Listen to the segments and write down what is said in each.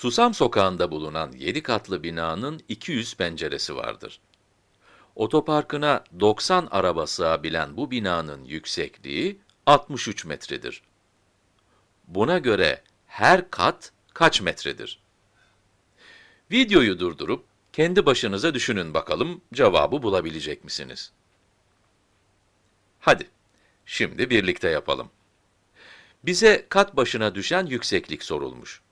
Susam sokağında bulunan 7 katlı binanın 200 penceresi vardır. Otoparkına 90 araba sığabilen bu binanın yüksekliği 63 metredir. Buna göre her kat kaç metredir? Videoyu durdurup kendi başınıza düşünün bakalım cevabı bulabilecek misiniz? Hadi, şimdi birlikte yapalım. Bize kat başına düşen yükseklik sorulmuş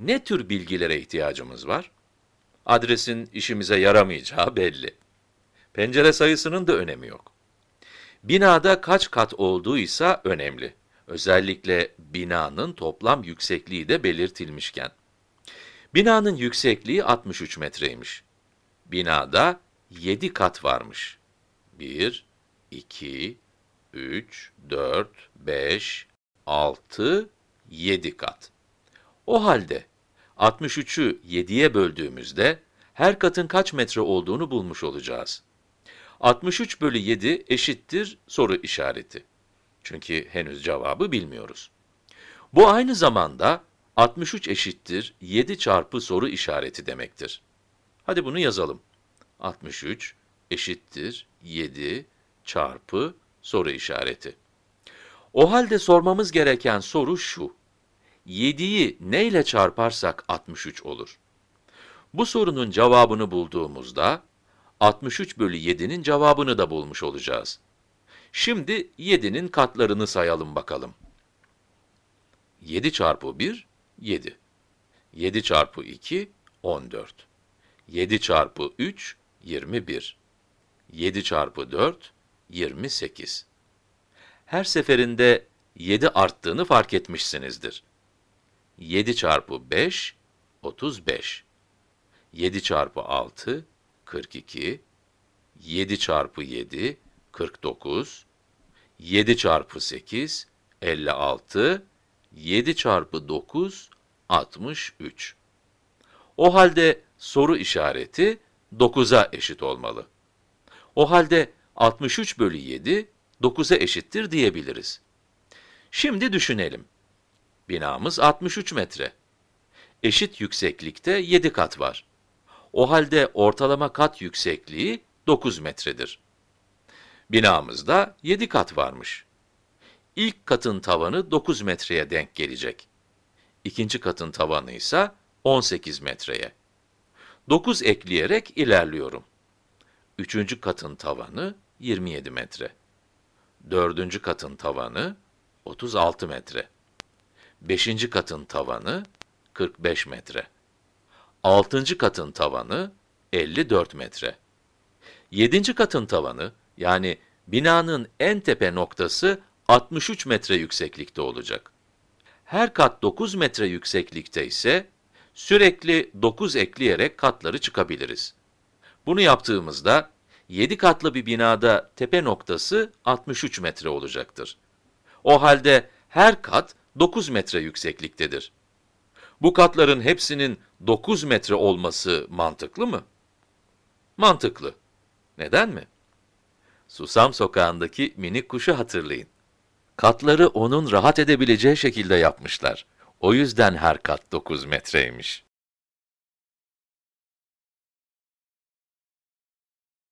ne tür bilgilere ihtiyacımız var? Adresin işimize yaramayacağı belli. Pencere sayısının da önemi yok. Binada kaç kat olduğuysa önemli. Özellikle binanın toplam yüksekliği de belirtilmişken. Binanın yüksekliği 63 metreymiş. Binada 7 kat varmış. 1, 2, 3, 4, 5, 6, 7 kat. O halde 63'ü 7'ye böldüğümüzde her katın kaç metre olduğunu bulmuş olacağız. 63 bölü 7 eşittir soru işareti. Çünkü henüz cevabı bilmiyoruz. Bu aynı zamanda 63 eşittir 7 çarpı soru işareti demektir. Hadi bunu yazalım. 63 eşittir 7 çarpı soru işareti. O halde sormamız gereken soru şu. 7'yi neyle çarparsak 63 olur? Bu sorunun cevabını bulduğumuzda, 63 bölü 7'nin cevabını da bulmuş olacağız. Şimdi 7'nin katlarını sayalım bakalım. 7 çarpı 1, 7. 7 çarpı 2, 14. 7 çarpı 3, 21. 7 çarpı 4, 28. Her seferinde 7 arttığını fark etmişsinizdir. 7 çarpı 5, 35. 7 çarpı 6, 42. 7 çarpı 7, 49. 7 çarpı 8, 56. 7 çarpı 9, 63. O halde soru işareti 9'a eşit olmalı. O halde 63 bölü 7, 9'a eşittir diyebiliriz. Şimdi düşünelim. Binamız 63 metre. Eşit yükseklikte 7 kat var. O halde ortalama kat yüksekliği 9 metredir. Binamızda 7 kat varmış. İlk katın tavanı 9 metreye denk gelecek. İkinci katın tavanı ise 18 metreye. 9 ekleyerek ilerliyorum. Üçüncü katın tavanı 27 metre. Dördüncü katın tavanı 36 metre. 5. katın tavanı 45 metre. 6. katın tavanı 54 metre. 7. katın tavanı yani binanın en tepe noktası 63 metre yükseklikte olacak. Her kat 9 metre yükseklikte ise sürekli 9 ekleyerek katları çıkabiliriz. Bunu yaptığımızda 7 katlı bir binada tepe noktası 63 metre olacaktır. O halde her kat 9 metre yüksekliktedir. Bu katların hepsinin 9 metre olması mantıklı mı? Mantıklı. Neden mi? Susam sokağındaki minik kuşu hatırlayın. Katları onun rahat edebileceği şekilde yapmışlar. O yüzden her kat 9 metreymiş.